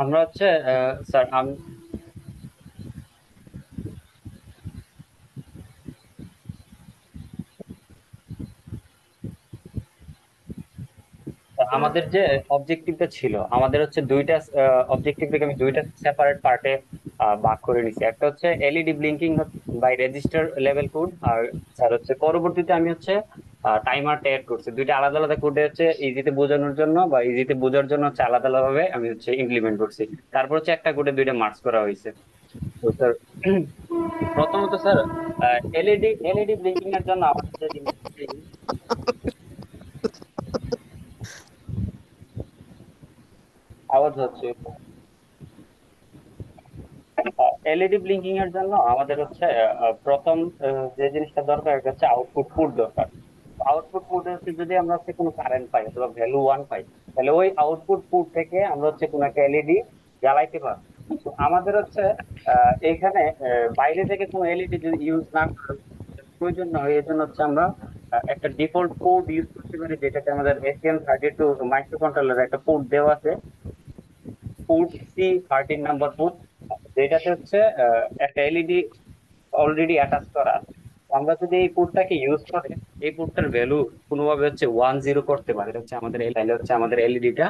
আমরা হচ্ছে স্যার আমি আমাদের যে অবজেক্টিভটা ছিল আমাদের হচ্ছে দুইটা অবজেক্টিভ থেকে আমি দুইটা সেপারেট পার্টে ভাগ করে নিছি একটা হচ্ছে LED blinking by register level code আর স্যার হচ্ছে পরবর্তীতে আমি হচ্ছে টাইমার টেড করছে দুইটা আলাদা আলাদা কোডে হচ্ছে ইজিতে বোঝানোর জন্য বা ইজিতে বোঝার জন্য হচ্ছে আলাদা আলাদা ভাবে আমি হচ্ছে ইমপ্লিমেন্ট করছি তারপর হচ্ছে একটা কোডে দুইটা মার্চ করা হয়েছে প্রথমত স্যার এলইডি এলইডি ব্লিঙ্কিং এর জন্য আওয়াজ হচ্ছে এলইডি ব্লিঙ্কিং এর জন্য আমাদের হচ্ছে প্রথম যে জিনিসটা দরকার হচ্ছে আউটপুট পুট দরকার আউটপুট পোর্ট হচ্ছে যদি আমরা হচ্ছে কোনো কারেন্ট পাই অথবা ভ্যালু ওয়ান পাই তাহলে ওই আউটপুট পোর্ট থেকে আমরা হচ্ছে কোনো একটা এলইডি জ্বালাইতে পারব আমাদের হচ্ছে এখানে বাইরে থেকে কোনো এলইডি যদি ইউজ না প্রয়োজন না হয় এজন্য হচ্ছে আমরা একটা ডিফল্ট পোর্ট ইউজ করতে পারি যেটাতে আমাদের SM thirty two microcontroller একটা পোর্ট দেওয়া আছে port C thirteen number port যেটাতে হচ্ছে একটা এলইডি অলরেডি অ্যাটাচ করা আছে আমরা যদি এই পুটটাকে ইউজ করে এই পুটটার ভ্যালু কোনোভাবে হচ্ছে ওয়ান জিরো করতে পারে হচ্ছে আমাদের এই হচ্ছে আমাদের এলইডিটা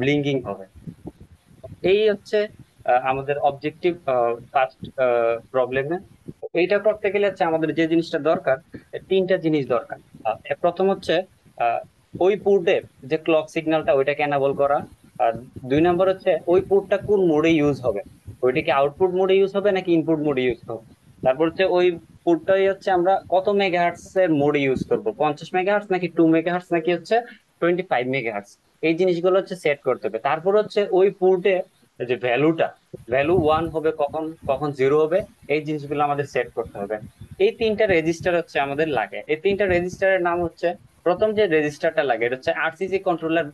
ব্লিঙ্কিং হবে এই হচ্ছে আমাদের অবজেক্টিভ ফার্স্ট প্রবলেম এইটা করতে গেলে হচ্ছে আমাদের যে জিনিসটা দরকার তিনটা জিনিস দরকার প্রথম হচ্ছে ওই পুটের যে ক্লক সিগন্যালটা ওইটাকে এনাবল করা আর দুই নম্বর হচ্ছে ওই পুটটা কোন মোডে ইউজ হবে ওইটা কি আউটপুট মোডে ইউজ হবে নাকি ইনপুট মোডে ইউজ হবে তারপর হচ্ছে ওই আউটপুটটাই হচ্ছে আমরা কত মেগাহার্টস এর মোড ইউজ করব 50 মেগাহার্টস নাকি 2 মেগাহার্টস নাকি হচ্ছে 25 মেগাহার্টস এই জিনিসগুলো হচ্ছে সেট করতে হবে তারপর হচ্ছে ওই পোর্টে যে ভ্যালুটা ভ্যালু ওয়ান হবে কখন কখন জিরো হবে এই জিনিসগুলো আমাদের সেট করতে হবে এই তিনটা রেজিস্টার হচ্ছে আমাদের লাগে এই তিনটা রেজিস্টারের নাম হচ্ছে প্রথম যে রেজিস্টারটা লাগে এটা হচ্ছে আরসিসি কন্ট্রোলার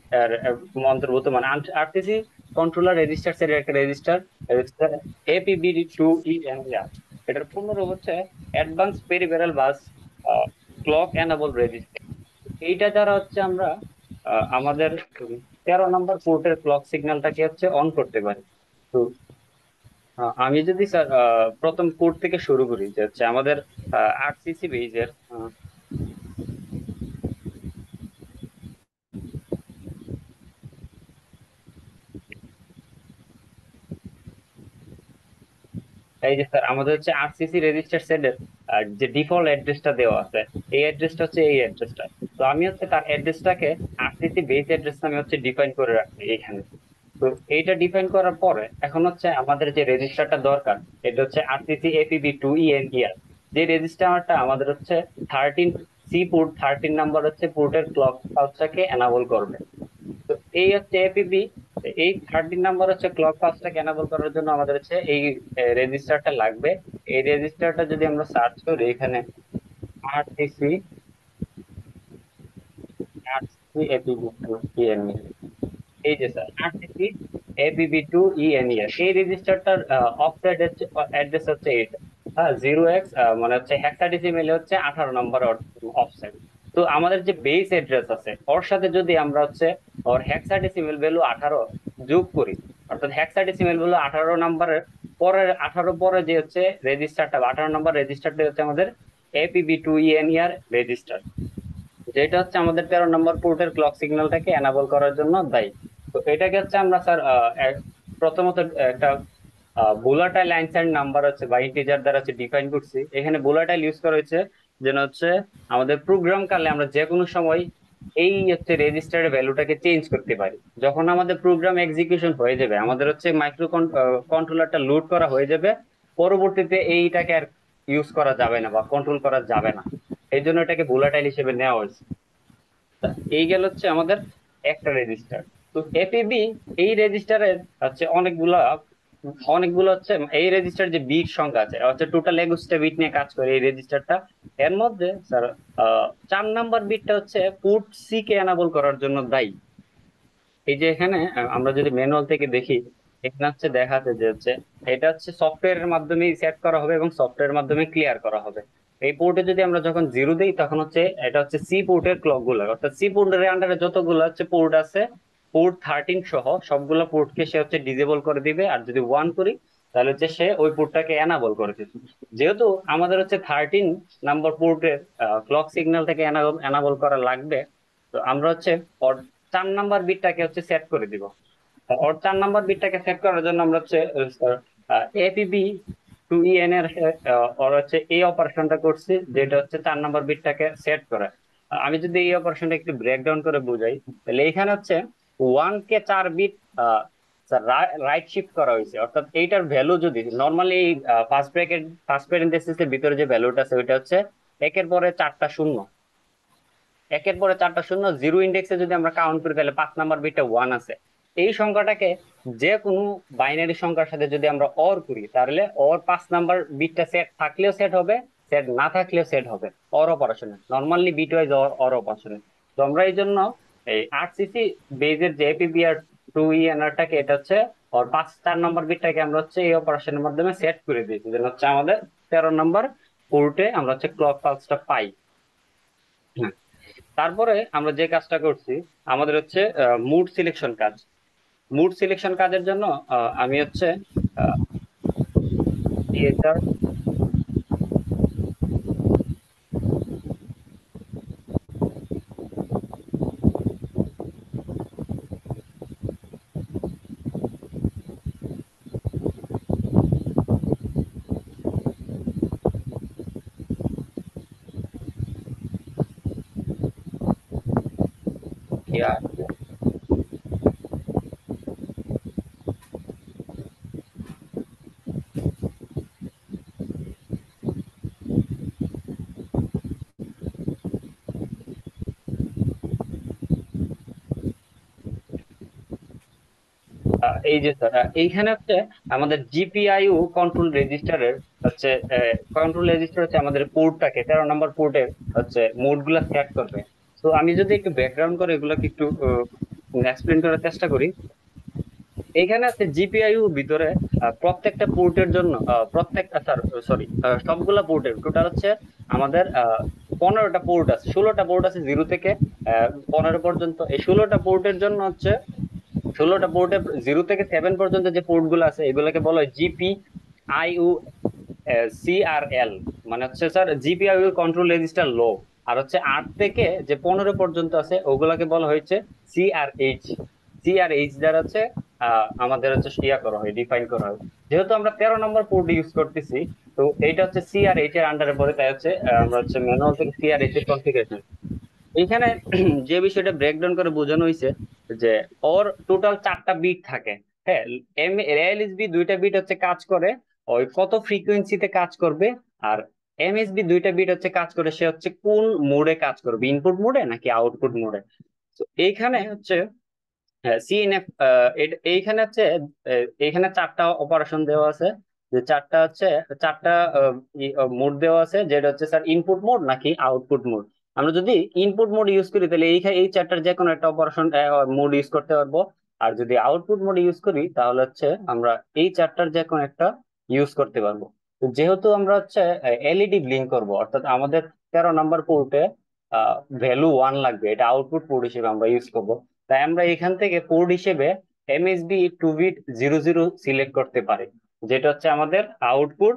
অন্তর্ভুক্ত মানে আরসিসি কন্ট্রোলার রেজিস্টার সেটার একটা register APBD APB two E N এটার পূর্ণ রূপ হচ্ছে advance peripheral bus clock enable register এইটা দ্বারা হচ্ছে আমরা আমাদের তেরো নম্বর পোর্টের ক্লক সিগন্যালটাকে হচ্ছে অন করতে পারি তো আমি যদি প্রথম পোর্ট থেকে শুরু করি যে হচ্ছে আমাদের আট সিসি বেজের এই যে স্যার আমাদের হচ্ছে আরসিসি রেজিস্টার সেলের যে ডিফল্ট অ্যাড্রেসটা দেওয়া আছে এই অ্যাড্রেসটা হচ্ছে এই অ্যাড্রেসটা তো আমি হচ্ছে তার অ্যাড্রেসটাকে আরসিসি বেস অ্যাড্রেস আমি হচ্ছে ডিফাইন করে রাখছি এখানে তো এইটা ডিফাইন করার পরে এখন হচ্ছে আমাদের যে রেজিস্টারটা দরকার এটা হচ্ছে RCC APB two EN R যে রেজিস্টারটা আমাদের হচ্ছে thirteen C port thirteen number হচ্ছে পোর্টের ক্লক পালসটাকে এনাবল করবে তো এই হচ্ছে এপিবি এই থার্টিন নাম্বার হচ্ছে ক্লক পাসটা কেনাবল করার জন্য আমাদের হচ্ছে এই রেজিস্টারটা লাগবে এই রেজিস্টারটা যদি আমরা সার্চ করি এখানে RTC RTC APB two ENE এই যে sir RTC APB two ENE এই রেজিস্টারটার অফসেট হচ্ছে অ্যাড্রেস হচ্ছে 8 হ্যাঁ জিরো এক্স মানে হচ্ছে হেক্সাডেসিমেলে হচ্ছে আঠারো নম্বর অফসেট তো আমাদের যে বেস অ্যাড্রেস আছে ওর সাথে যদি আমরা হচ্ছে ওর হেক্সাডেসিমেল ভ্যালু আঠারো যোগ করি অর্থাৎ হেক্সাডেসিমেল হলো আঠারো নাম্বারের পরের আঠারো পরে যে হচ্ছে রেজিস্টারটা আঠারো নাম্বার রেজিস্টারটা হচ্ছে আমাদের এপিবি টু ইয়ার রেজিস্টার যেটা হচ্ছে আমাদের তেরো নম্বর পোর্টের ক্লক সিগন্যালটাকে এনাবল করার জন্য দায়ী তো এটাকে হচ্ছে আমরা স্যার প্রথমত একটা বুলাটাইল অ্যান্সার নাম্বার হচ্ছে বা ইন্টিজার দ্বারা হচ্ছে ডিফাইন করছি এখানে বুলাটাইল ইউজ করা হয়েছে যেন হচ্ছে আমাদের প্রোগ্রাম কালে আমরা যে কোনো সময় এই হচ্ছে রেজিস্টার ভ্যালুটাকে চেঞ্জ করতে পারি যখন আমাদের প্রোগ্রাম এক্সিকিউশন হয়ে যাবে আমাদের হচ্ছে মাইক্রো কন্ট্রোলারটা লোড করা হয়ে যাবে পরবর্তীতে এইটাকে আর ইউজ করা যাবে না বা কন্ট্রোল করা যাবে না এই জন্য এটাকে ভোলাটাইল হিসেবে নেওয়া হয়েছে এই গেল হচ্ছে আমাদের একটা রেজিস্টার তো এপিবি এই রেজিস্টারের হচ্ছে অনেকগুলা অনেকগুলো হচ্ছে এই রেজিস্টার যে বিট সংখ্যা আছে হচ্ছে টোটাল একুশটা বিট নিয়ে কাজ করে এই রেজিস্টারটা এর মধ্যে স্যার চার নাম্বার বিটটা হচ্ছে পুট সি কে এনাবল করার জন্য দায়ী এই যে এখানে আমরা যদি ম্যানুয়াল থেকে দেখি এখানে হচ্ছে দেখাচ্ছে যে হচ্ছে এটা হচ্ছে সফটওয়্যারের মাধ্যমে সেট করা হবে এবং সফটওয়্যারের মাধ্যমে ক্লিয়ার করা হবে এই পোর্টে যদি আমরা যখন জিরো দিই তখন হচ্ছে এটা হচ্ছে সি পোর্টের ক্লক গুলো অর্থাৎ সি পোর্টের আন্ডারে যতগুলো হচ্ছে পোর্ট আছে পোর্ট থার্টিন সহ সবগুলো পোর্টকে সে হচ্ছে ডিজেবল করে দিবে আর যদি ওয়ান করি তাহলে হচ্ছে সে ওই পোর্টটাকে এনাবল করে দিবে যেহেতু আমাদের হচ্ছে থার্টিন নাম্বার পোর্টের ক্লক সিগন্যাল থেকে এনাবল করা লাগবে তো আমরা হচ্ছে চার নাম্বার বিটটাকে হচ্ছে সেট করে দিব ওর চার নাম্বার বিটটাকে সেট করার জন্য আমরা হচ্ছে এপিবি টু ইএন এর ওর হচ্ছে এই অপারেশনটা করছি যেটা হচ্ছে চার নাম্বার বিটটাকে সেট করে আমি যদি এই অপারেশনটা একটু ব্রেকডাউন করে বুঝাই তাহলে এখানে হচ্ছে ওয়ান কে চার বিট রাইট শিফট করা হয়েছে অর্থাৎ এইটার ভ্যালু যদি নর্মালি ফার্স্ট ব্র্যাকেট ফার্স্ট প্যারেন্থেসিসের ভিতরে যে ভ্যালুটা আছে ওইটা হচ্ছে একের পরে চারটা শূন্য একের পরে চারটা শূন্য জিরো ইন্ডেক্সে যদি আমরা কাউন্ট করি তাহলে পাঁচ নাম্বার বিটটা ওয়ান আছে এই সংখ্যাটাকে যে কোনো বাইনারি সংখ্যার সাথে যদি আমরা অর করি তাহলে অর পাঁচ নাম্বার বিটটা সেট থাকলেও সেট হবে সেট না থাকলেও সেট হবে অর অপারেশনে নর্মালি বিট ওয়াইজ অর অপারেশনে তো আমরা এই জন্য এই আরসিসি বেজের যে এপিবিআর টু ই এনআরটাকে এটা হচ্ছে ওর পাঁচ চার নম্বর বিটটাকে আমরা হচ্ছে এই অপারেশনের মাধ্যমে সেট করে দিয়েছি যেটা হচ্ছে আমাদের তেরো নম্বর পোর্টে আমরা হচ্ছে ক্লক পালসটা পাই হ্যাঁ। তারপরে আমরা যে কাজটা করছি আমাদের হচ্ছে মুড সিলেকশন কাজ মুড সিলেকশন কাজের জন্য আমি হচ্ছে থিয়েটার এই যে এইখানে হচ্ছে আমাদের জিপিআইউ কন্ট্রোল রেজিস্টারের হচ্ছে কন্ট্রোল রেজিস্টার হচ্ছে আমাদের পোর্টটাকে তেরো নম্বর পোর্টের হচ্ছে মোডগুলো সেট করবে তো আমি যদি একটু ব্যাকগ্রাউন্ড করে এগুলোকে একটু এক্সপ্লেন করার চেষ্টা করি এখানে আছে জিপিআইউ ভিতরে প্রত্যেকটা পোর্টের জন্য প্রত্যেকটা স্যার সরি সবগুলা পোর্টের টোটাল হচ্ছে আমাদের পনেরোটা পোর্ট আছে ষোলোটা পোর্ট আছে জিরো থেকে পনেরো পর্যন্ত এই ষোলোটা পোর্টের জন্য হচ্ছে ষোলোটা পোর্টে জিরো থেকে সেভেন পর্যন্ত যে পোর্ট গুলো আছে এগুলোকে বলা হয় জিপি আইউ এল মানে হচ্ছে sir GP IO control register low আর হচ্ছে আট থেকে যে পনেরো পর্যন্ত আছে ওগুলাকে বলা হয়েছে আর এইচ দ্বারা হচ্ছে আমাদের হচ্ছে ইয়া করা হয় ডিফাইন করা হয় যেহেতু আমরা তেরো নম্বর পোর্ট ইউজ করতেছি তো এইটা হচ্ছে সি আর এইচ এর আন্ডারে পড়ে তাই হচ্ছে আমরা হচ্ছে ম্যানুয়াল থেকে এইচ এর কনফিগারেশন এখানে যে বিষয়টা ব্রেকডাউন করে বোঝানো হয়েছে যে ওর টোটাল চারটা বিট থাকে হ্যাঁ এলএসবি দুইটা বিট হচ্ছে কাজ করে ওই কত ফ্রিকোয়েন্সিতে কাজ করবে আর এমএসবি দুইটা বিট হচ্ছে কাজ করে সে হচ্ছে কোন মোডে কাজ করবে ইনপুট মোডে নাকি আউটপুট মোডে তো এইখানে হচ্ছে সিএনএফ হ্যাঁ, এইখানে হচ্ছে এইখানে চারটা অপারেশন দেওয়া আছে যে চারটা হচ্ছে চারটা মোড দেওয়া আছে যেটা হচ্ছে স্যার ইনপুট মোড নাকি আউটপুট মোড আমরা যদি ইনপুট মোড ইউজ করি তাহলে এইখানে এই চারটার যে কোনো একটা অপারেশন মোড ইউজ করতে পারবো আর যদি আউটপুট মোড ইউজ করি তাহলে হচ্ছে আমরা এই চারটার যে কোনো একটা ইউজ করতে পারবো যেহেতু আমরা হচ্ছে এলইডি ব্লিঙ্ক করব অর্থাৎ আমাদের তেরো নাম্বার পোর্টে ভ্যালু ওয়ান লাগবে এটা আউটপুট পোর্ট হিসেবে আমরা ইউজ করব তাই আমরা এখান থেকে পোর্ট হিসেবে MSB two bit zero zero select করতে পারি যেটা হচ্ছে আমাদের আউটপুট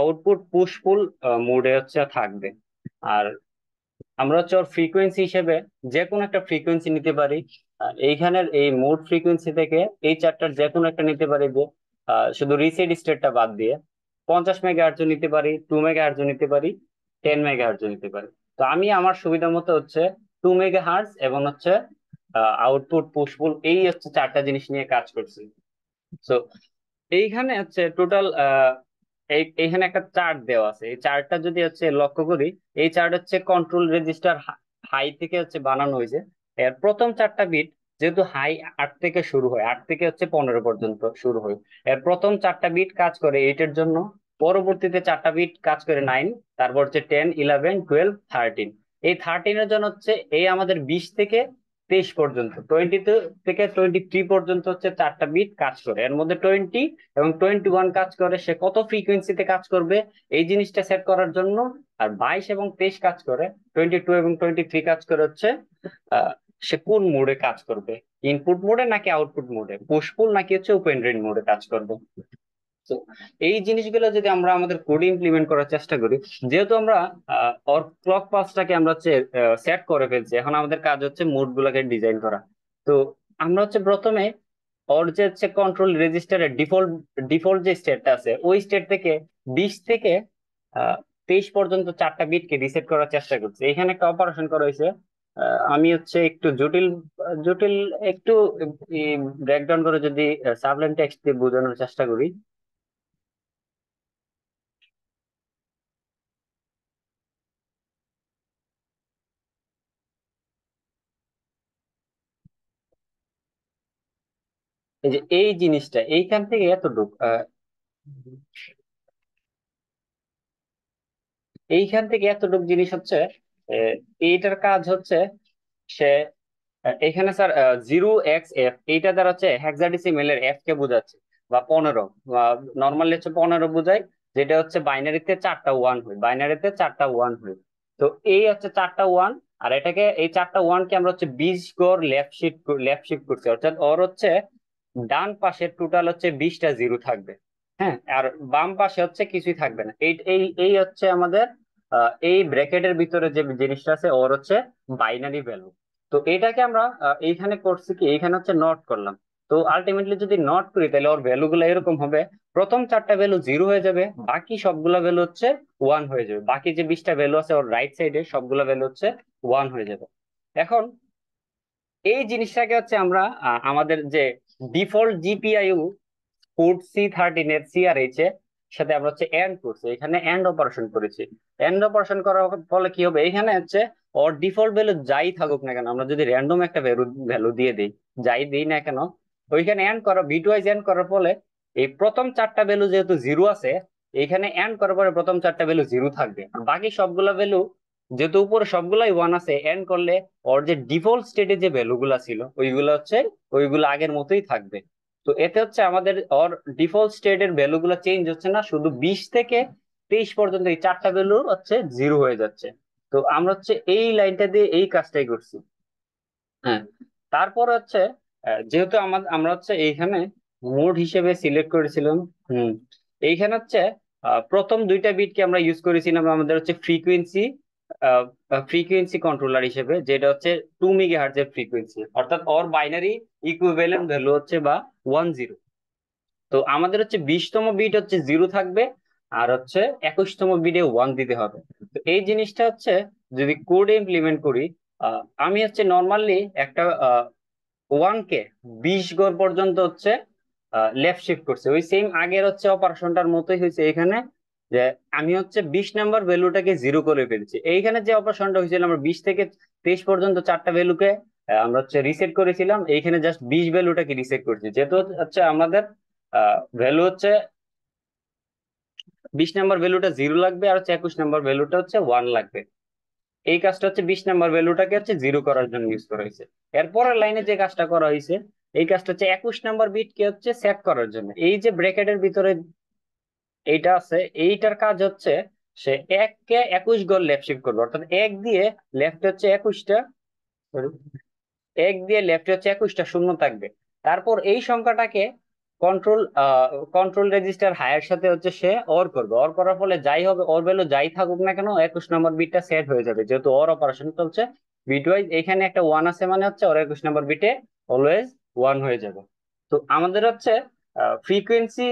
আউটপুট পুশফুল মোডে হচ্ছে থাকবে আর আমরা হচ্ছে ওর ফ্রিকোয়েন্সি হিসেবে যে কোনো একটা ফ্রিকোয়েন্সি নিতে পারি এইখানের এই মোট ফ্রিকোয়েন্সি থেকে এই চারটার যে কোনো একটা নিতে পারি যে শুধু রিসেট স্টেটটা বাদ দিয়ে পঞ্চাশ মেগা হার্জও নিতে পারি টু মেগা হার্জও নিতে পারি টেন মেগা হার্জও নিতে পারি তো আমি আমার সুবিধা মতো হচ্ছে টু মেগা হার্স এবং হচ্ছে আউটপুট পুশপুল এই হচ্ছে চারটা জিনিস নিয়ে কাজ করছি তো এইখানে হচ্ছে টোটাল এইখানে একটা চার্ট দেওয়া আছে এই চার্টটা যদি হচ্ছে লক্ষ্য করি এই চার্ট হচ্ছে কন্ট্রোল রেজিস্টার হাই থেকে হচ্ছে বানানো হয়েছে এর প্রথম চারটা বিট যেহেতু হাই আট থেকে শুরু হয় আট থেকে হচ্ছে পনেরো পর্যন্ত শুরু হয় এর প্রথম চারটা বিট কাজ করে এইটের জন্য পরবর্তীতে চারটা বিট কাজ করে নাইন তারপর হচ্ছে টেন ইলেভেন টুয়েলভ থার্টিন এই থার্টিনের জন্য হচ্ছে এই আমাদের বিশ থেকে তেইশ পর্যন্ত টোয়েন্টি থেকে টোয়েন্টি থ্রি পর্যন্ত হচ্ছে চারটা বিট কাজ করে এর মধ্যে টোয়েন্টি এবং টোয়েন্টি ওয়ান কাজ করে সে কত ফ্রিকুয়েন্সিতে কাজ করবে এই জিনিসটা সেট করার জন্য আর বাইশ এবং তেইশ কাজ করে টোয়েন্টি টু এবং টোয়েন্টি থ্রি কাজ করে হচ্ছে সে কোন মোডে কাজ করবে ইনপুট মোডে নাকি আউটপুট মোডে পুষ্পুল নাকি হচ্ছে ওপেন মোডে কাজ করবে তো এই জিনিসগুলো যদি আমরা আমাদের কোডে ইমপ্লিমেন্ট করার চেষ্টা করি যেহেতু আমরা অর ক্লক পাসটাকে আমরা হচ্ছে সেট করে ফেলছি এখন আমাদের কাজ হচ্ছে গুলাকে ডিজাইন করা তো আমরা হচ্ছে প্রথমে অর যে হচ্ছে কন্ট্রোল রেজিস্টারের ডিফল্ট ডিফল্ট যে স্টেটটা আছে ওই স্টেট থেকে বিশ থেকে তেইশ পর্যন্ত চারটা বিটকে রিসেট করার চেষ্টা করছি এখানে একটা অপারেশন করা হয়েছে আমি হচ্ছে একটু জটিল জটিল একটু ব্রেকডাউন করে যদি সাবলেন টেক্সট দিয়ে বোঝানোর চেষ্টা করি এই যে এই জিনিসটা এইখান থেকে এতটুক এইখান থেকে এতটুক জিনিস হচ্ছে এইটার কাজ হচ্ছে সে এখানে স্যার জিরো এক্স এফ এইটা দ্বারা হচ্ছে হেক্সাডেসিমেলের এফ কে বোঝাচ্ছে বা পনেরো নর্মালি হচ্ছে পনেরো বোঝায় যেটা হচ্ছে বাইনারিতে চারটা ওয়ান হয় বাইনারিতে চারটা ওয়ান হয় তো এই হচ্ছে চারটা ওয়ান আর এটাকে এই চারটা ওয়ানকে আমরা হচ্ছে বিশ গড় লেফট শিফট লেফট শিফট করছি অর্থাৎ ওর হচ্ছে ডান পাশে টোটাল হচ্ছে বিশটা জিরো থাকবে হ্যাঁ আর বাম পাশে হচ্ছে কিছুই থাকবে না এই এই এই হচ্ছে আমাদের এই ব্র্যাকেটের ভিতরে যে জিনিসটা আছে ওর হচ্ছে বাইনারি ভ্যালু তো এটাকে আমরা এইখানে করছি কি এইখানে হচ্ছে নট করলাম তো আলটিমেটলি যদি নট করি তাহলে ওর ভ্যালুগুলো এরকম হবে প্রথম চারটা ভ্যালু জিরো হয়ে যাবে বাকি সবগুলা ভ্যালু হচ্ছে ওয়ান হয়ে যাবে বাকি যে বিশটা ভ্যালু আছে ওর রাইট সাইডে সবগুলা ভ্যালু হচ্ছে ওয়ান হয়ে যাবে এখন এই জিনিসটাকে হচ্ছে আমরা আমাদের যে default GPIO code C thirteen এর সিআরএইচ এ সাথে আমরা হচ্ছে এন্ড করছি এখানে এন্ড অপারেশন করেছি এন্ড অপারেশন করার ফলে কি হবে এখানে হচ্ছে ওর ডিফল্ট ভ্যালু যাই থাকুক না কেন আমরা যদি র্যান্ডম একটা ভ্যালু ভ্যালু দিয়ে দিই যাই দিই না কেন ওইখানে এন্ড করা বিট ওয়াইজ এন্ড করার ফলে এই প্রথম চারটা ভ্যালু যেহেতু জিরো আছে এখানে এন্ড করার পরে প্রথম চারটা ভ্যালু জিরো থাকবে আর বাকি সবগুলো ভ্যালু যেহেতু উপরে সবগুলাই ওয়ান আছে এন্ড করলে ওর যে ডিফল্ট স্টেটে যে ভ্যালুগুলো ছিল ওইগুলো হচ্ছে ওইগুলো আগের মতোই থাকবে তো এতে হচ্ছে আমাদের ওর ডিফল্ট স্টেটের ভ্যালুগুলো চেঞ্জ হচ্ছে না শুধু বিশ থেকে তেইশ পর্যন্ত এই চারটা ভ্যালু হচ্ছে জিরো হয়ে যাচ্ছে তো আমরা হচ্ছে এই লাইনটা দিয়ে এই কাজটাই করছি হ্যাঁ তারপর হচ্ছে যেহেতু আমাদের আমরা হচ্ছে এইখানে মোড হিসেবে সিলেক্ট করেছিলাম হুম এইখানে হচ্ছে প্রথম দুইটা বিটকে আমরা ইউজ করেছিলাম আমাদের হচ্ছে ফ্রিকুয়েন্সি ফ্রিকোয়েন্সি কন্ট্রোলার হিসেবে যেটা হচ্ছে টু মেগা হার্জের ফ্রিকোয়েন্সি অর্থাৎ অর বাইনারি ইকুইভ্যালেন্ট ভ্যালু হচ্ছে বা ওয়ান জিরো তো আমাদের হচ্ছে বিশতম বিট হচ্ছে জিরো থাকবে আর হচ্ছে একুশতম বিটে ওয়ান দিতে হবে তো এই জিনিসটা হচ্ছে যদি কোড ইমপ্লিমেন্ট করি আমি হচ্ছে নর্মালি একটা ওয়ানকে বিশ গড় পর্যন্ত হচ্ছে লেফট শিফট করছে ওই সেম আগের হচ্ছে অপারেশনটার মতোই হয়েছে এখানে যে আমি হচ্ছে বিশ নাম্বার ভ্যালুটাকে জিরো করে ফেলছি এইখানে যে অপারেশনটা হয়েছিল আমরা বিশ থেকে তেইশ পর্যন্ত চারটা ভ্যালুকে আমরা হচ্ছে রিসেট করেছিলাম এইখানে জাস্ট বিশ ভ্যালুটাকে রিসেট করছি যেহেতু হচ্ছে আমাদের ভ্যালু হচ্ছে বিশ নাম্বার ভ্যালুটা জিরো লাগবে আর হচ্ছে একুশ নাম্বার ভ্যালুটা হচ্ছে ওয়ান লাগবে এই কাজটা হচ্ছে বিশ নাম্বার ভ্যালুটাকে হচ্ছে জিরো করার জন্য ইউজ করা হয়েছে এরপরের লাইনে যে কাজটা করা হয়েছে এই কাজটা হচ্ছে একুশ নাম্বার কে হচ্ছে সেট করার জন্য এই যে ব্রেকেটের ভিতরে এইটা আছে এইটার কাজ হচ্ছে সে এক কে একুশ গোল লেফট শিফট করবে অর্থাৎ এক দিয়ে লেফট হচ্ছে একুশটা এক দিয়ে লেফট হচ্ছে একুশটা শূন্য থাকবে তারপর এই সংখ্যাটাকে কন্ট্রোল কন্ট্রোল রেজিস্টার হায়ার সাথে হচ্ছে সে অর করবে অর করার ফলে যাই হবে অর বেলো যাই থাকুক না কেন একুশ নম্বর বিটটা সেট হয়ে যাবে যেহেতু অর অপারেশন চলছে বিট ওয়াইজ এখানে একটা ওয়ান আছে মানে হচ্ছে ওর একুশ নম্বর বিটে অলওয়েজ ওয়ান হয়ে যাবে তো আমাদের হচ্ছে ফ্রিকোয়েন্সি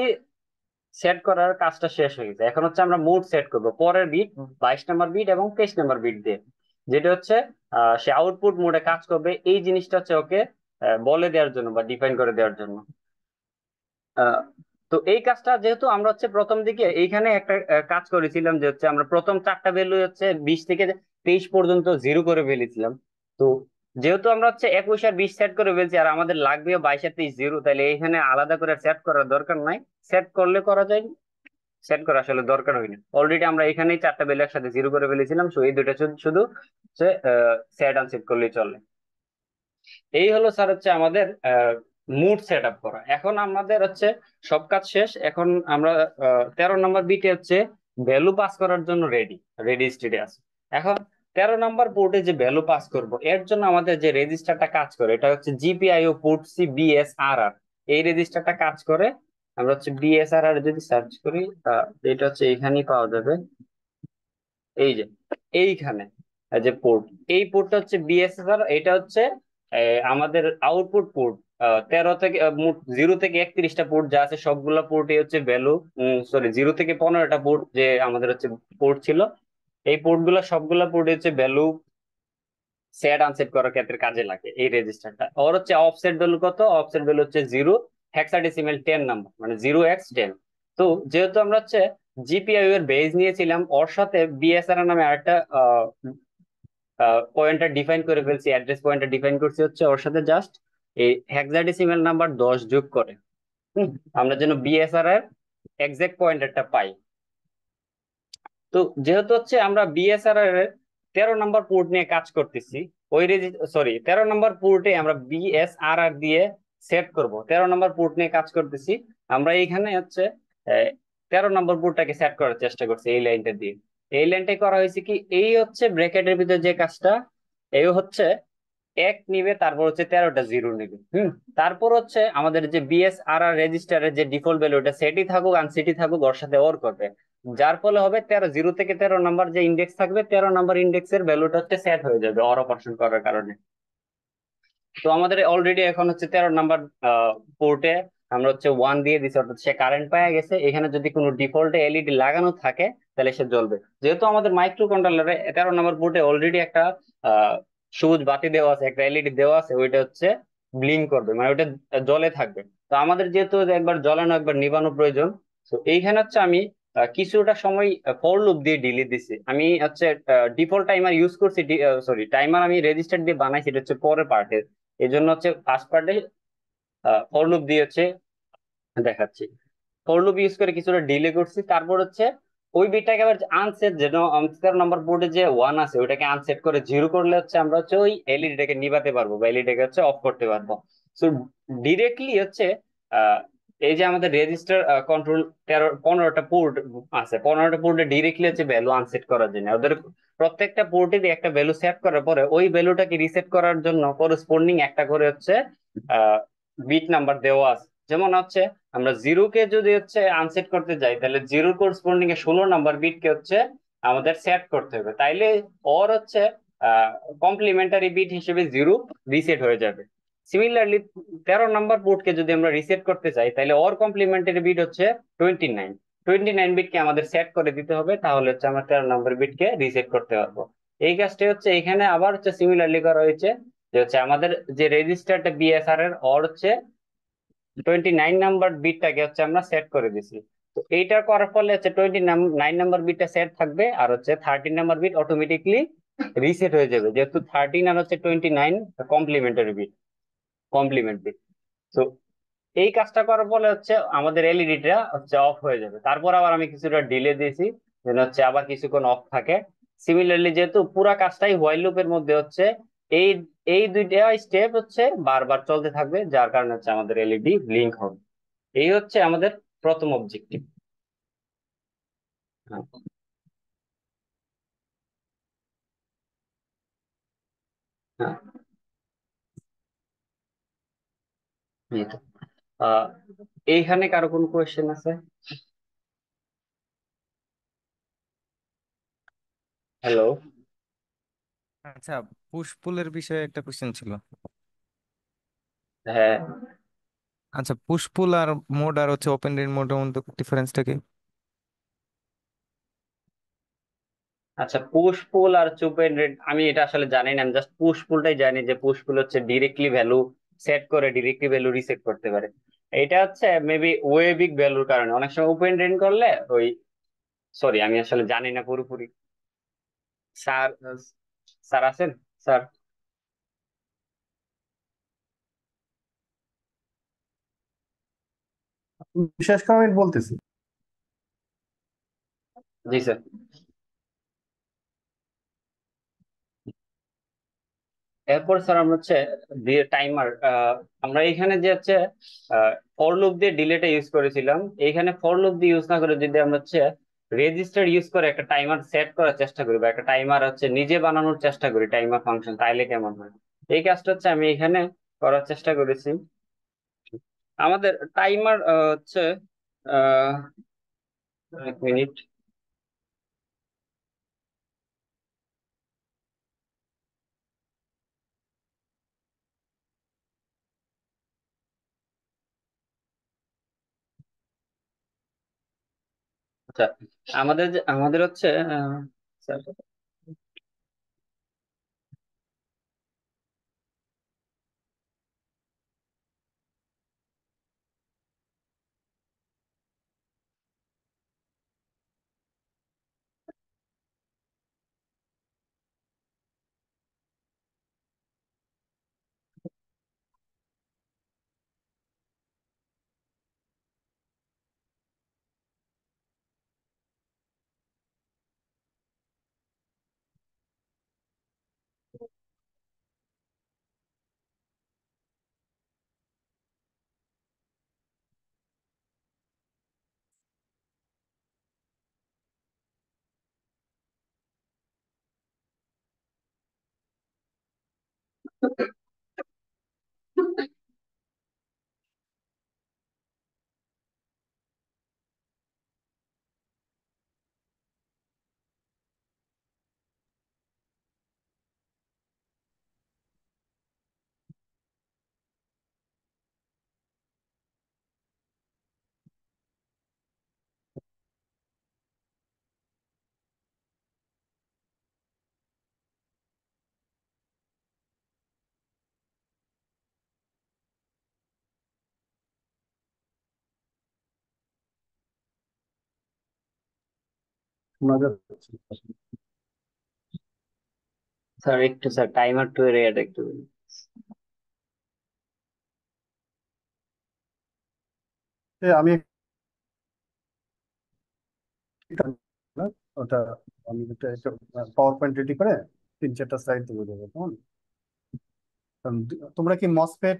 সেট করার কাজটা শেষ হয়ে গেছে এখন হচ্ছে আমরা মুড সেট করব পরের বিট বাইশ নম্বর বিট এবং তেইশ নম্বর বিট দিয়ে যেটা হচ্ছে সে আউটপুট মোডে কাজ করবে এই জিনিসটা হচ্ছে ওকে বলে দেওয়ার জন্য বা ডিফাইন করে দেওয়ার জন্য তো এই কাজটা যেহেতু আমরা হচ্ছে প্রথম দিকে এইখানে একটা কাজ করেছিলাম যে হচ্ছে আমরা প্রথম চারটা ভ্যালু হচ্ছে বিশ থেকে তেইশ পর্যন্ত জিরো করে ফেলেছিলাম তো যেহেতু আমরা হচ্ছে একুশ আর বিশ সেট করে ফেলছি আর আমাদের লাগবে বাইশ আর তেইশ জিরো তাহলে এইখানে আলাদা করে সেট করার দরকার নাই সেট করলে করা যায় সেট করা আসলে দরকার হয়নি অলরেডি আমরা এখানেই চারটা বেলে একসাথে জিরো করে ফেলেছিলাম এই দুটা শুধু সেট আনসেট করলেই চলে এই হলো স্যার হচ্ছে আমাদের মুড সেট আপ করা এখন আমাদের হচ্ছে সব কাজ শেষ এখন আমরা তেরো নম্বর বিটে হচ্ছে ভ্যালু পাস করার জন্য রেডি রেডি স্টেটে আছে এখন তেরো নম্বর পোর্টে যে ভ্যালু পাস করব এর জন্য আমাদের যে রেজিস্টারটা কাজ করে এটা হচ্ছে জিপিআইও পোর্ট সি বিএসআরআর এই রেজিস্টারটা কাজ করে আমরা হচ্ছে বিএসআরআর যদি সার্চ করি এটা হচ্ছে এখানেই পাওয়া যাবে এই যে এইখানে যে পোর্ট এই পোর্টটা হচ্ছে বিএসআর এটা হচ্ছে আমাদের আউটপুট পোর্ট তেরো থেকে মোট জিরো থেকে একত্রিশটা পোর্ট যা আছে সবগুলা পোর্টে হচ্ছে ভ্যালু সরি জিরো থেকে পনেরোটা পোর্ট যে আমাদের হচ্ছে পোর্ট ছিল এই পোর্টগুলো সবগুলা পোর্ট হচ্ছে ভ্যালু সেট আনসেট করার ক্ষেত্রে কাজে লাগে এই রেজিস্টারটা ওর হচ্ছে অফসেট ভ্যালু কত অফসেট ভ্যালু হচ্ছে জিরো হেক্সাডেসিমেল টেন নাম্বার মানে জিরো এক্স টেন তো যেহেতু আমরা হচ্ছে জিপিআই এর বেজ নিয়েছিলাম ওর সাথে বিএসআর নামে আরেকটা পয়েন্টটা ডিফাইন করে ফেলছি অ্যাড্রেস পয়েন্টটা ডিফাইন করছি হচ্ছে ওর সাথে জাস্ট এই হেক্সাডেসিমেল নাম্বার দশ যোগ করে আমরা যেন বিএসআর এর এক্সাক্ট পয়েন্টারটা পাই তো যেহেতু হচ্ছে আমরা বিএসআরআর এর তেরো নম্বর পোর্ট নিয়ে কাজ করতেছি ওই সরি তেরো নম্বর পোর্টে আমরা বিএসআরআর দিয়ে সেট করব তেরো নম্বর পোর্ট নিয়ে কাজ করতেছি আমরা এইখানে হচ্ছে তেরো নম্বর পোর্টটাকে সেট করার চেষ্টা করছি এই লাইনটা দিয়ে এই লাইনটাই করা হয়েছে কি এই হচ্ছে ব্রেকেটের ভিতরে যে কাজটা এই হচ্ছে এক নিবে তারপর হচ্ছে তেরোটা জিরো নিবে হম তারপর হচ্ছে আমাদের যে বিএসআরআর রেজিস্টারের যে ডিফল্ট ভ্যালুটা সেটি থাকুক আনসিটি থাকুক ওর সাথে ওর করবে যার ফলে হবে তেরো জিরো থেকে তেরো নাম্বার যে ইন্ডেক্স থাকবে তেরো নাম্বার ইন্ডেক্সের ভ্যালুটা হচ্ছে সেট হয়ে যাবে অর অপারেশন করার কারণে তো আমাদের অলরেডি এখন হচ্ছে তেরো নাম্বার পোর্টে আমরা হচ্ছে ওয়ান দিয়ে দিচ্ছি অর্থাৎ সে কারেন্ট পাওয়া গেছে এখানে যদি কোনো ডিফল্টে এলইডি লাগানো থাকে তাহলে সে জ্বলবে যেহেতু আমাদের মাইক্রো কন্ট্রোলারে তেরো নাম্বার পোর্টে অলরেডি একটা সবুজ বাতি দেওয়া আছে একটা এলইডি দেওয়া আছে ওইটা হচ্ছে ব্লিং করবে মানে ওইটা জলে থাকবে তো আমাদের যেহেতু একবার জ্বলানো একবার নিবানো প্রয়োজন তো এইখানে হচ্ছে আমি কিছুটা সময় ফর লুপ দিয়ে ডিলে দিছে আমি হচ্ছে ডিফল্ট টাইমার ইউজ করছি সরি টাইমার আমি রেজিস্টার দিয়ে বানাইছি এটা হচ্ছে পরের পার্টের এই জন্য হচ্ছে ফার্স্ট পার্টে ফর লুপ দিয়ে হচ্ছে দেখাচ্ছি ফর লুপ ইউজ করে কিছুটা ডিলে করছি তারপর হচ্ছে ওই বিটটাকে আবার আনসেট যেন তেরো নাম্বার বোর্ডে যে ওয়ান আছে ওইটাকে আনসেট করে জিরো করলে হচ্ছে আমরা হচ্ছে ওই এলইডিটাকে নিভাতে পারবো বা এলইডিটাকে হচ্ছে অফ করতে পারবো সো ডিরেক্টলি হচ্ছে এই যে আমাদের রেজিস্টার কন্ট্রোল তেরো পনেরোটা পোর্ট আছে পনেরোটা পোর্টে ডিরেক্টলি হচ্ছে ভ্যালু আনসেট করার জন্য ওদের প্রত্যেকটা পোর্টের একটা ভ্যালু সেট করার পরে ওই ভ্যালুটাকে রিসেট করার জন্য করেসপন্ডিং একটা করে হচ্ছে বিট নাম্বার দেওয়া আছে যেমন হচ্ছে আমরা জিরো কে যদি হচ্ছে আনসেট করতে যাই তাহলে জিরো করেসপন্ডিং এ ষোলো নাম্বার বিটকে হচ্ছে আমাদের সেট করতে হবে তাইলে ওর হচ্ছে কমপ্লিমেন্টারি বিট হিসেবে জিরো রিসেট হয়ে যাবে সিমিলারলি তেরো নাম্বার বোর্ডকে যদি আমরা রিসেট করতে চাই তাহলে অর কমপ্লিমেন্টারি বিট হচ্ছে টোয়েন্টি নাইন টোয়েন্টি নাইন বিটকে আমাদের সেট করে দিতে হবে তাহলে হচ্ছে আমরা তেরো নম্বর বিটকে রিসেট করতে পারবো এই কাজটি হচ্ছে এখানে আবার হচ্ছে সিমিলারলি করা হয়েছে যে হচ্ছে আমাদের যে রেজিস্টারটা বিএসআর এর অর হচ্ছে টোয়েন্টি নাইন নাম্বার বিটটাকে হচ্ছে আমরা সেট করে দিছি তো এইটা করার ফলে হচ্ছে টোয়েন্টি নাইন নাম্বার বিটটা সেট থাকবে আর হচ্ছে thirteen number bit automatically reset হয়ে যাবে যেহেতু থার্টিন আর হচ্ছে টোয়েন্টি নাইন কমপ্লিমেন্টারি বিট কমপ্লিমেন্টলি তো এই কাজটা করার ফলে হচ্ছে আমাদের এলইডিটা e হচ্ছে অফ হয়ে যাবে তারপর আবার আমি কিছুটা ডিলে দিয়েছি যেন হচ্ছে আবার কিছুক্ষণ অফ থাকে সিমিলারলি যেহেতু পুরা কাজটাই হোয়াইল লুপের মধ্যে হচ্ছে এই এই দুইটা স্টেপ হচ্ছে বারবার চলতে থাকবে যার কারণে হচ্ছে আমাদের এলইডি ব্লিঙ্ক e হবে এই হচ্ছে আমাদের প্রথম অবজেক্টিভ হ্যাঁ, হ্যাঁ। Uh, এইখানে কারো কোন কোয়েশ্চেন আছে হ্যালো আচ্ছা পুশপুলের বিষয়ে একটা কোশ্চেন ছিল হ্যাঁ আচ্ছা পুশপুল আর মোড আর হচ্ছে ওপেন রেড মোডের মধ্যে ডিফারেন্সটা কি আচ্ছা পুষ্পুল আর ওপেন রেড আমি এটা আসলে জানি না আমি জাস্ট পুশপুলটাই জানি যে পুষ্পুল হচ্ছে ডিরেক্টলি ভ্যালু সেট করে ডিরেক্টলি ভ্যালু রিসেট করতে পারে এটা হচ্ছে মেবি ওয়েবিক ভ্যালুর কারণে অনেক সময় ওপেন ড্রেন করলে ওই সরি আমি আসলে জানি না পুরোপুরি স্যার স্যার আছেন স্যার বিশেষ কমেন্ট বলতেছি জি স্যার এরপর স্যার আমরা হচ্ছে দিয়ে টাইমার আমরা এখানে যে হচ্ছে ফর লুপ দিয়ে ডিলেটা ইউজ করেছিলাম এখানে ফর লুপ দিয়ে ইউজ না করে যদি আমরা হচ্ছে রেজিস্টার ইউজ করে একটা টাইমার সেট করার চেষ্টা করি বা একটা টাইমার হচ্ছে নিজে বানানোর চেষ্টা করি টাইমার ফাংশন তাইলে কেমন হয় এই কাজটা হচ্ছে আমি এখানে করার চেষ্টা করেছি আমাদের টাইমার হচ্ছে এক মিনিট আচ্ছা আমাদের আমাদের হচ্ছে Gracias. শোনা যাচ্ছে স্যার একটু স্যার টাইমার টু এর এটা একটু আমি ওটা আমি পাওয়ার পয়েন্ট রেডি করে তিন চারটা স্লাইড তুলে দেবো কেমন তোমরা কি মসফেট